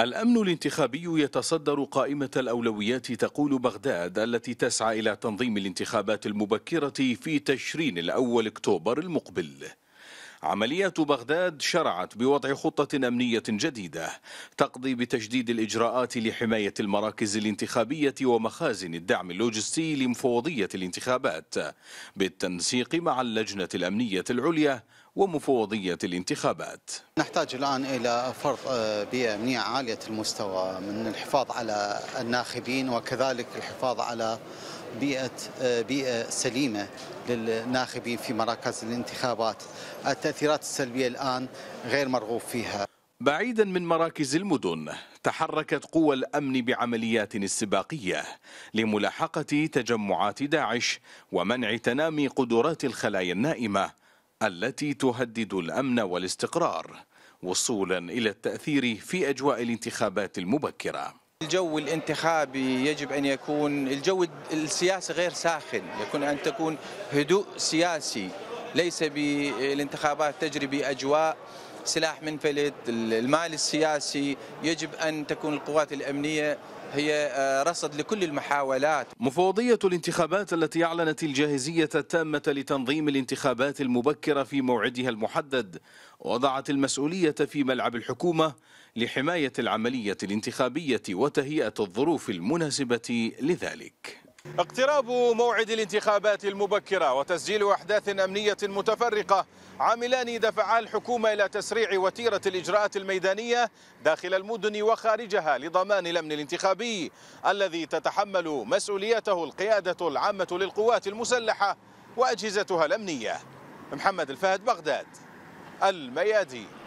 الأمن الانتخابي يتصدر قائمة الأولويات تقول بغداد التي تسعى إلى تنظيم الانتخابات المبكرة في تشرين الأول أكتوبر المقبل عمليات بغداد شرعت بوضع خطة أمنية جديدة تقضي بتجديد الإجراءات لحماية المراكز الانتخابية ومخازن الدعم اللوجستي لمفوضية الانتخابات بالتنسيق مع اللجنة الأمنية العليا ومفوضية الانتخابات نحتاج الآن إلى فرض آه، بيئة أمنية عالية المستوى من الحفاظ على الناخبين وكذلك الحفاظ على بيئة آه، بيئة سليمة للناخبين في مراكز الانتخابات التأثيرات السلبية الآن غير مرغوب فيها بعيدا من مراكز المدن تحركت قوى الامن بعمليات استباقيه لملاحقه تجمعات داعش ومنع تنامي قدرات الخلايا النائمه التي تهدد الأمن والاستقرار وصولا إلى التأثير في أجواء الانتخابات المبكرة الجو الانتخابي يجب ان يكون الجو السياسي غير ساخن، يكون ان تكون هدوء سياسي ليس بالانتخابات تجري بأجواء سلاح منفلت المال السياسي يجب أن تكون القوات الأمنية هي آه، رصد لكل المحاولات مفوضية الانتخابات التي أعلنت الجاهزية التامة لتنظيم الانتخابات المبكرة في موعدها المحدد وضعت المسؤولية في ملعب الحكومة لحماية العملية الانتخابية وتهيئة الظروف المناسبة لذلك اقتراب موعد الانتخابات المبكرة وتسجيل أحداث أمنية متفرقة عاملان دفعا الحكومة إلى تسريع وتيرة الإجراءات الميدانية داخل المدن وخارجها لضمان الأمن الانتخابي الذي تتحمل مسؤوليته القيادة العامة للقوات المسلحة وأجهزتها الأمنية محمد الفهد بغداد الميادين